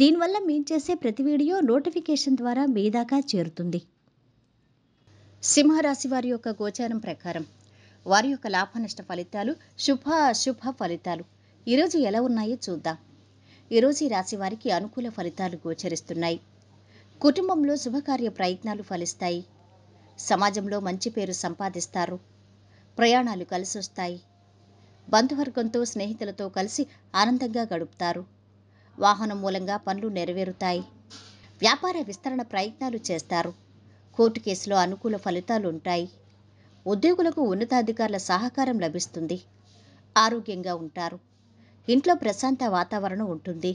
దీనివల్ల మేం చేసే ప్రతి వీడియో నోటిఫికేషన్ ద్వారా మీ దాకా చేరుతుంది సింహరాశి వారి యొక్క గోచారం ప్రకారం వారి యొక్క లాభ నష్ట ఫలితాలు శుభ అశుభ ఫలితాలు ఈరోజు ఎలా ఉన్నాయో చూద్దాం ఈరోజు ఈ రాశి వారికి అనుకూల ఫలితాలు గోచరిస్తున్నాయి కుటుంబంలో శుభకార్య ప్రయత్నాలు ఫలిస్తాయి సమాజంలో మంచి పేరు సంపాదిస్తారు ప్రయాణాలు కలిసొస్తాయి బంధువర్గంతో స్నేహితులతో కలిసి ఆనందంగా గడుపుతారు వాహనం మూలంగా పనులు నెరవేరుతాయి వ్యాపార విస్తరణ ప్రయత్నాలు చేస్తారు కోర్టు కేసులో అనుకూల ఫలితాలు ఉంటాయి ఉద్యోగులకు ఉన్నతాధికారుల సహకారం లభిస్తుంది ఆరోగ్యంగా ఉంటారు ఇంట్లో ప్రశాంత వాతావరణం ఉంటుంది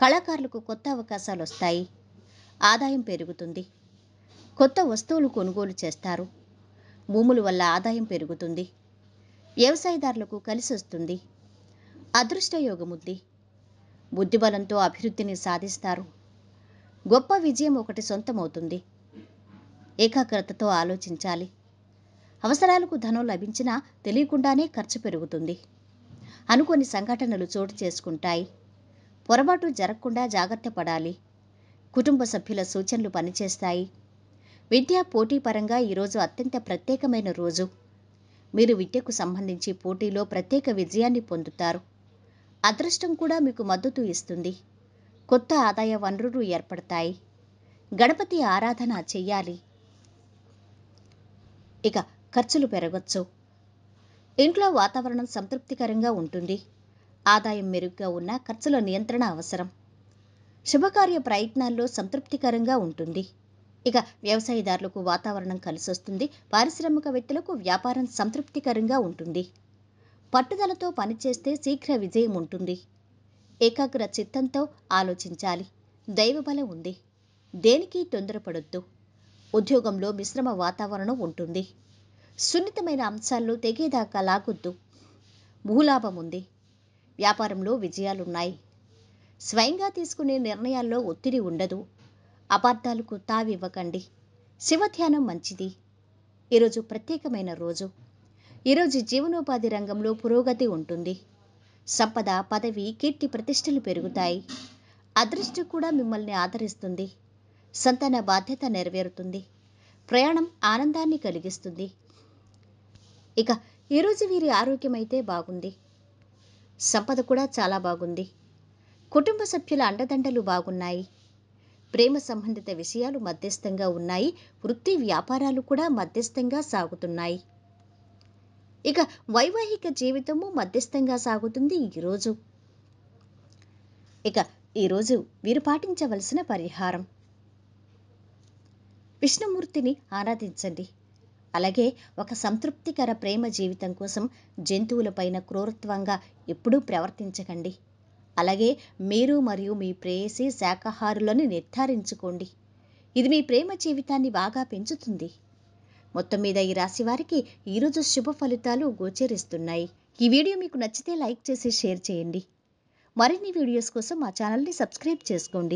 కళాకారులకు కొత్త అవకాశాలు వస్తాయి ఆదాయం పెరుగుతుంది కొత్త వస్తువులు కొనుగోలు చేస్తారు భూముల వల్ల ఆదాయం పెరుగుతుంది వ్యవసాయదారులకు కలిసి వస్తుంది అదృష్టయోగముద్ది బుద్ధిబలంతో అభివృద్ధిని సాధిస్తారు గొప్ప విజయం ఒకటి సొంతమవుతుంది ఏకాగ్రతతో ఆలోచించాలి అవసరాలకు ధనం లభించినా తెలియకుండానే ఖర్చు పెరుగుతుంది అనుకోని సంఘటనలు చోటు చేసుకుంటాయి పొరపాటు జరగకుండా జాగ్రత్త పడాలి కుటుంబ సభ్యుల సూచనలు పనిచేస్తాయి విద్య పోటీ పరంగా ఈరోజు అత్యంత ప్రత్యేకమైన రోజు మీరు విద్యకు సంబంధించి పోటీలో ప్రత్యేక విజయాన్ని పొందుతారు అదృష్టం కూడా మీకు మద్దతు ఇస్తుంది కొత్త ఆదాయ వనరులు ఏర్పడతాయి గణపతి ఆరాధన చెయ్యాలి ఇక ఖర్చులు పెరగచ్చు ఇంట్లో వాతావరణం సంతృప్తికరంగా ఉంటుంది ఆదాయం మెరుగ్గా ఉన్న ఖర్చుల నియంత్రణ అవసరం శుభకార్య ప్రయత్నాల్లో సంతృప్తికరంగా ఉంటుంది ఇక వ్యవసాయదారులకు వాతావరణం కలిసొస్తుంది పారిశ్రామికవేత్తలకు వ్యాపారం సంతృప్తికరంగా ఉంటుంది పట్టుదలతో పనిచేస్తే శీఘ్ర విజయం ఉంటుంది ఏకాగ్ర చిత్తంతో ఆలోచించాలి దైవబలం ఉంది దేనికి తొందరపడొద్దు ఉద్యోగంలో మిశ్రమ వాతావరణం ఉంటుంది సున్నితమైన అంశాల్లో తెగేదాకా లాగొద్దు భూలాభం ఉంది వ్యాపారంలో విజయాలున్నాయి స్వయంగా తీసుకునే నిర్ణయాల్లో ఒత్తిడి ఉండదు అపార్థాలకు తావివ్వకండి శివధ్యానం మంచిది ఈరోజు ప్రత్యేకమైన రోజు ఈరోజు జీవనోపాధి రంగంలో పురోగతి ఉంటుంది సంపద పదవి కీర్తి ప్రతిష్టలు పెరుగుతాయి అదృష్టం కూడా మిమ్మల్ని ఆదరిస్తుంది సంతాన బాధ్యత నెరవేరుతుంది ప్రయాణం ఆనందాన్ని కలిగిస్తుంది ఇక ఈరోజు వీరి ఆరోగ్యం అయితే బాగుంది సంపద కూడా చాలా బాగుంది కుటుంబ సభ్యుల అండదండలు బాగున్నాయి ప్రేమ సంబంధిత విషయాలు మధ్యస్థంగా ఉన్నాయి వృత్తి వ్యాపారాలు కూడా మధ్యస్థంగా సాగుతున్నాయి ఇక వైవాహిక జీవితము మధ్యస్థంగా సాగుతుంది ఈరోజు ఇక ఈరోజు వీరు పాటించవలసిన పరిహారం విష్ణుమూర్తిని ఆరాధించండి అలాగే ఒక సంతృప్తికర ప్రేమ జీవితం కోసం జంతువులపైన క్రూరత్వంగా ఎప్పుడూ ప్రవర్తించకండి అలాగే మీరు మరియు మీ ప్రేయసి శాకాహారులను నిర్ధారించుకోండి ఇది మీ ప్రేమ జీవితాన్ని బాగా పెంచుతుంది మొత్తం మీద ఈ రాశి వారికి ఈరోజు శుభ ఫలితాలు గోచరిస్తున్నాయి ఈ వీడియో మీకు నచ్చితే లైక్ చేసి షేర్ చేయండి మరిన్ని వీడియోస్ కోసం మా ఛానల్ని సబ్స్క్రైబ్ చేసుకోండి